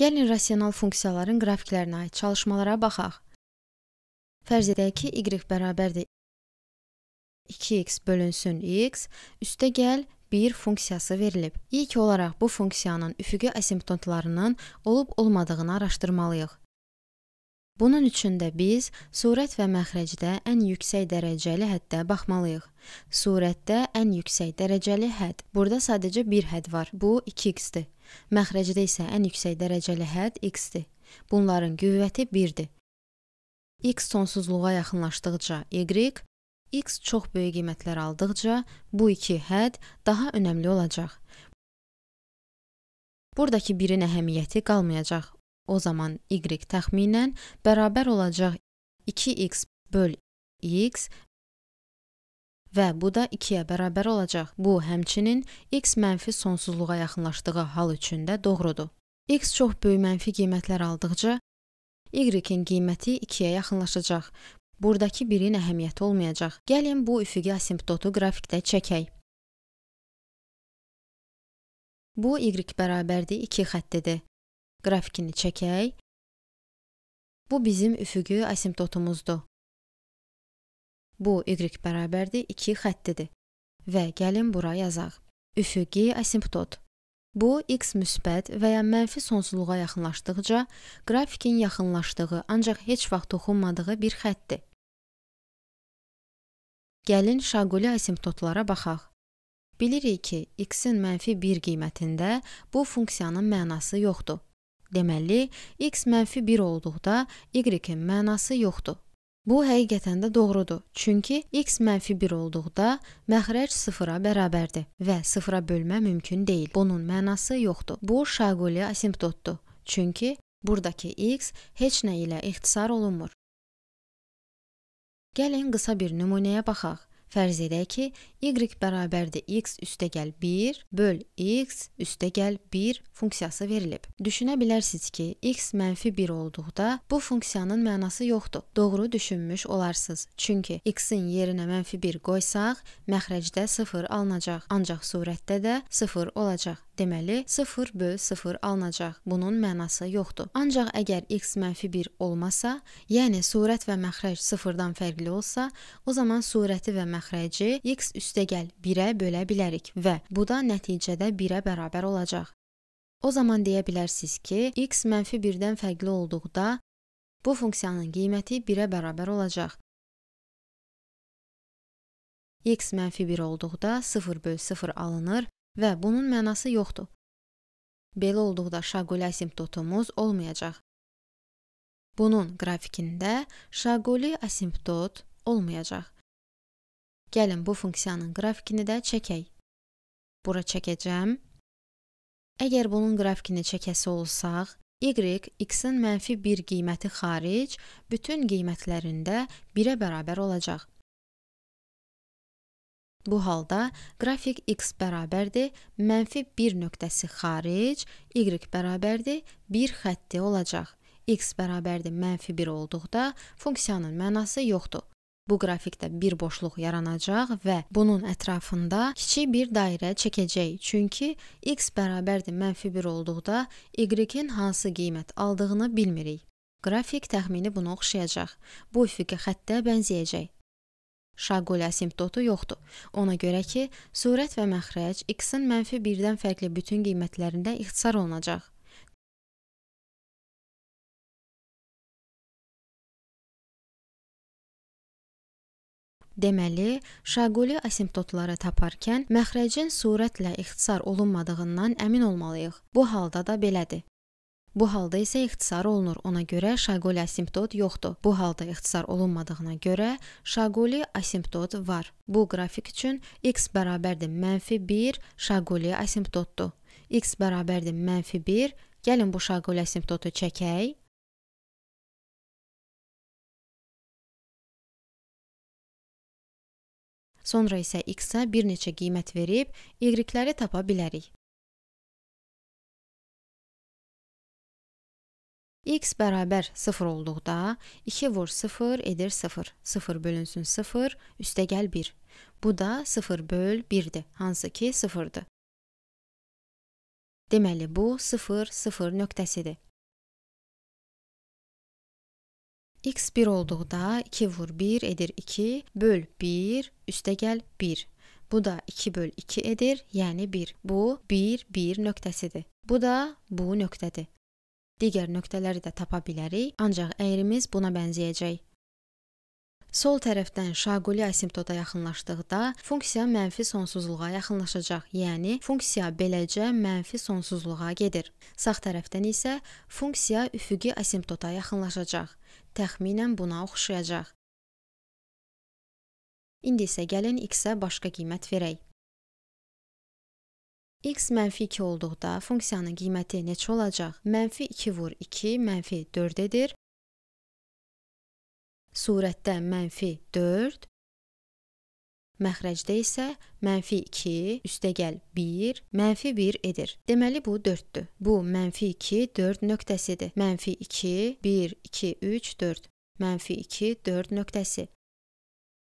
Gəlin rasional funksiyaların qrafiklərinə aid çalışmalara baxaq. Fərz edək ki, y bərabərdir 2x bölünsün x, üstə gəl 1 funksiyası verilib. İlk olaraq bu funksiyanın üfüqi asimptotlarının olub-olmadığını araşdırmalıyıq. Bunun üçün də biz surət və məxrəcdə ən yüksək dərəcəli həddə baxmalıyıq. Surətdə ən yüksək dərəcəli hədd. Burada sadəcə bir hədd var. Bu 2x-dir. Məxrəcdə isə ən yüksək dərəcəli hədd x-dir. Bunların qüvvəti 1-dir. x sonsuzluğa yaxınlaşdıqca y, x çox böyük qiymətlər aldıqca bu iki hədd daha önəmli olacaq. Buradakı birin əhəmiyyəti qalmayacaq. O zaman y təxminən bərabər olacaq 2x böl x və bu da 2-yə bərabər olacaq. Bu həmçinin x mənfi sonsuzluğa yaxınlaşdığı hal üçün də doğrudur. x çox böyük mənfi qiymətlər aldıqca y-in qiyməti 2-yə yaxınlaşacaq. Buradakı birin əhəmiyyəti olmayacaq. Gəlin bu üfüqi asimptotu qrafikdə çəkək. Bu y bərabərdir 2 xəttidir. Qrafikini çəkək. Bu bizim üfüqi asimptotumuzdur. Bu y bərabərdir 2 xəttidir. Və gəlin bura yazaq. Üfüqi asimptot. Bu x müsbət və ya mənfi sonsuzluğa yaxınlaşdıqca qrafikin yaxınlaşdığı, ancaq heç vaxt toxunmadığı bir xəttdir. Gəlin şaquli asimptotlara baxaq. Bilirik ki, x-in mənfi 1 qiymətində bu funksiyanın mənası yoxdur. Deməli, x mənfi 1 olduqda y-in mənası yoxdur. Bu həqiqətən də doğrudur. Çünki x mənfi 1 olduqda məxrəc 0-a bərabərdir və 0-a bölmə mümkün deyil. Bunun mənası yoxdur. Bu Şaquli asimptotdur. Çünki buradakı x heç nə ilə ixtisar olunmur. Gəlin qısa bir nümunəyə baxaq. Fərz edək ki, y bərabərdir x üstəgəl 1 böl x üstəgəl 1 funksiyası verilib. Düşünə bilərsiniz ki, x mənfi 1 olduqda bu funksiyanın mənası yoxdur. Doğru düşünmüş olarsınız. Çünki x-in yerinə mənfi 1 qoysaq, məxrəcdə 0 alınacaq, ancaq surətdə də 0 olacaq. Deməli 0/0 alınacaq. Bunun mənası yoxdur. Ancaq əgər x -1 olmasa, yəni surət və məxrəc 0-dan fərqli olsa, o zaman surəti və məxrəci x üstəgəl 1-ə bölə bilərik və bu da nəticədə 1-ə bərabər olacaq. O zaman deyə bilərsiniz ki, x mənfi 1-dən fərqli olduqda bu funksiyanın qiyməti 1-ə bərabər olacaq. x mənfi 1 olduqda 0 böl 0 alınır və bunun mənası yoxdur. Belə olduqda Şaquli asimptotumuz olmayacaq. Bunun qrafikində Şaquli asimptot olmayacaq. Gəlin bu funksiyanın qrafikini də çəkək. Bura çəkəcəm. Əgər bunun qrafikini çəkəsi olsaq, y x-in -1 qiyməti xaric bütün qiymətlərində 1-ə bərabər olacaq. Bu halda qrafik x bərabərdir mənfi 1 nöqtəsi xaric, y bərabərdir 1 xətti olacaq. x bərabərdir mənfi 1 olduqda funksiyanın mənası yoxdur. Bu qrafikdə bir boşluq yaranacaq və bunun ətrafında kiçik bir dairə çəkəcək. Çünki x bərabərdir mənfi 1 olduqda y-in hansı qiymət aldığını bilmirik. Qrafik təxmini buna oxşayacaq. Bu üfüqi xəttə bənzəyəcək. Şaquli asimptotu yoxdur. Ona görə ki, surət və məxrəc x-in mənfi 1-dən fərqli bütün qiymətlərində ixtisar olunacaq. Deməli, Şaquli asimptotları taparkən məxrəcin sürətlə ixtisar olunmadığından əmin olmalıyıq. Bu halda da belədir. Bu halda isə ixtisar olunur. Ona görə Şaqoli asimptot yoxdur. Bu halda ixtisar olunmadığına görə Şaqoli asimptot var. Bu qrafik üçün x bərabərdir -1 Şaqoli asimptotdur. x bərabərdir -1. Gəlin bu Şaqoli asimptotu çəkək. Sonra isə x-ə bir neçə qiymət verib y-ləri tapa bilərik. x bərabər 0 olduqda 2 vur 0 edir 0. 0 bölünsün 0, üstəgəl 1. Bu da 0 böl 1-dir, hansı ki 0-dır. Deməli, bu 0, 0 nöqtəsidir. x 1 olduqda 2 vur 1 edir 2, böl 1, üstəgəl 1. Bu da 2 böl 2 edir, yəni 1. Bu 1, 1 nöqtəsidir. Bu da bu nöqtədir digər nöqtələri də tapa bilərik, ancaq əyrimiz buna bənzəyəcək. Sol tərəfdən şaquli asimptota yaxınlaşdıqda funksiya mənfi sonsuzluğa yaxınlaşacaq, yəni funksiya beləcə mənfi sonsuzluğa gedir. Sağ tərəfdən isə funksiya üfüqi asimptota yaxınlaşacaq, təxminən buna oxşayacaq. İndi isə gəlin x-ə başqa qiymət verək x mənfi 2 olduqda funksiyanın qiyməti neçə olacaq? Mənfi 2 vur 2 mənfi 4 edir. Surətdə mənfi 4, məxrəcdə isə mənfi 2 üstəgəl 1, mənfi 1 edir. Deməli bu 4-dür. Bu mənfi 2, 4 nöqtəsidir. Mənfi 2, 1, 2, 3, 4. Mənfi 2, 4 nöqtəsi.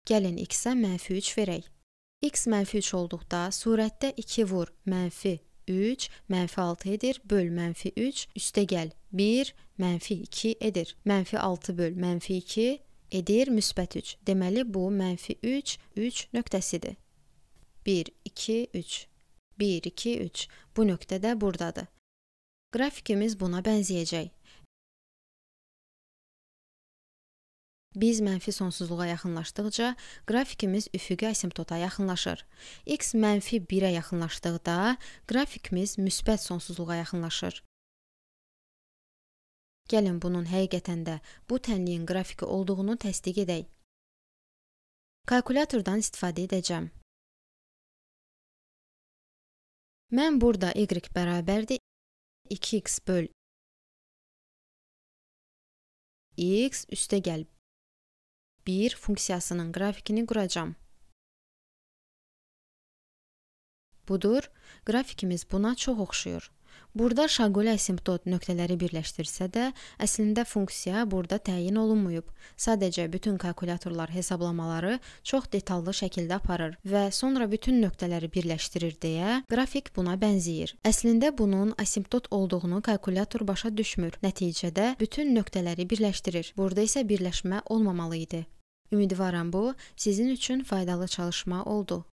Gəlin x-ə mənfi 3 verək x mənfi 3 olduqda surətdə 2 vur mənfi 3 mənfi 6 edir, böl mənfi 3, üstə gəl 1, mənfi 2 edir. Mənfi 6 böl mənfi 2 edir, müsbət 3. Deməli, bu mənfi 3, 3 nöqtəsidir. 1, 2, 3. 1, 2, 3. Bu nöqtə də buradadır. Qrafikimiz buna bənzəyəcək. Biz mənfi sonsuzluğa yaxınlaşdıqca qrafikimiz üfüqi asimptota yaxınlaşır. X mənfi 1-ə yaxınlaşdıqda qrafikimiz müsbət sonsuzluğa yaxınlaşır. Gəlin bunun həqiqətən də bu tənliyin qrafiki olduğunu təsdiq edək. Kalkulyatordan istifadə edəcəm. Mən burada y bərabərdir 2x böl x üstə gəl 1 funksiyasının qrafikini quracam. Budur, qrafikimiz buna çox oxşuyur. Burada Şaquli asimptot nöqtələri birləşdirsə də, əslində funksiya burada təyin olunmayıb. Sadəcə bütün kalkulyatorlar hesablamaları çox detallı şəkildə aparır və sonra bütün nöqtələri birləşdirir deyə qrafik buna bənzəyir. Əslində bunun asimptot olduğunu kalkulyator başa düşmür. Nəticədə bütün nöqtələri birləşdirir. Burada isə birləşmə olmamalı idi. Ümidvaram bu sizin üçün faydalı çalışma oldu.